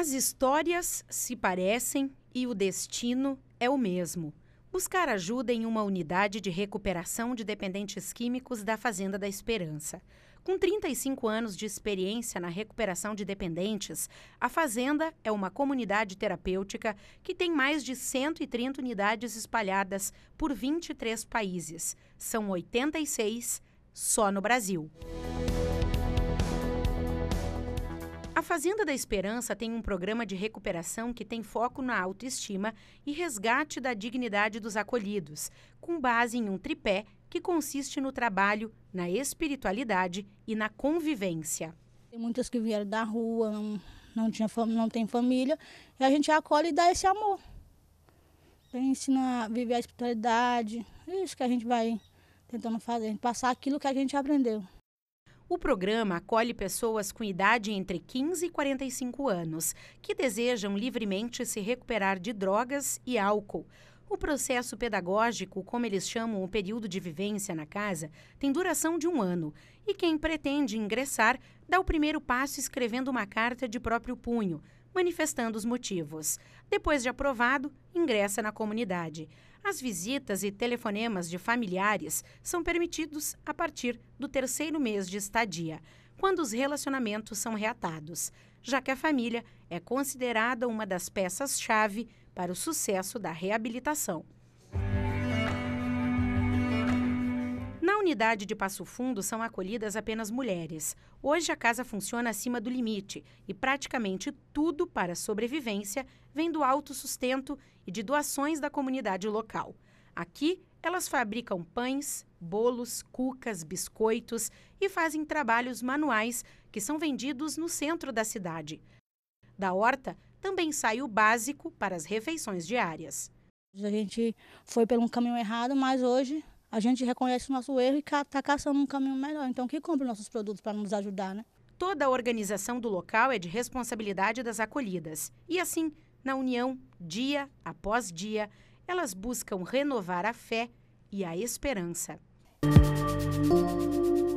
As histórias se parecem e o destino é o mesmo. Buscar ajuda em uma unidade de recuperação de dependentes químicos da Fazenda da Esperança. Com 35 anos de experiência na recuperação de dependentes, a Fazenda é uma comunidade terapêutica que tem mais de 130 unidades espalhadas por 23 países. São 86 só no Brasil. Fazenda da Esperança tem um programa de recuperação que tem foco na autoestima e resgate da dignidade dos acolhidos, com base em um tripé que consiste no trabalho, na espiritualidade e na convivência. Tem muitas que vieram da rua, não, não, tinha, não tem família, e a gente acolhe e dá esse amor. Ensina a viver a espiritualidade, isso que a gente vai tentando fazer, passar aquilo que a gente aprendeu. O programa acolhe pessoas com idade entre 15 e 45 anos que desejam livremente se recuperar de drogas e álcool. O processo pedagógico, como eles chamam o período de vivência na casa, tem duração de um ano e quem pretende ingressar dá o primeiro passo escrevendo uma carta de próprio punho, manifestando os motivos. Depois de aprovado, ingressa na comunidade. As visitas e telefonemas de familiares são permitidos a partir do terceiro mês de estadia, quando os relacionamentos são reatados, já que a família é considerada uma das peças-chave para o sucesso da reabilitação. unidade de Passo Fundo são acolhidas apenas mulheres. Hoje a casa funciona acima do limite e praticamente tudo para sobrevivência vem do autossustento e de doações da comunidade local. Aqui elas fabricam pães, bolos, cucas, biscoitos e fazem trabalhos manuais que são vendidos no centro da cidade. Da horta também sai o básico para as refeições diárias. A gente foi por um caminho errado, mas hoje a gente reconhece o nosso erro e está caçando um caminho melhor. Então, que compre nossos produtos para nos ajudar, né? Toda a organização do local é de responsabilidade das acolhidas. E assim, na união, dia após dia, elas buscam renovar a fé e a esperança. Música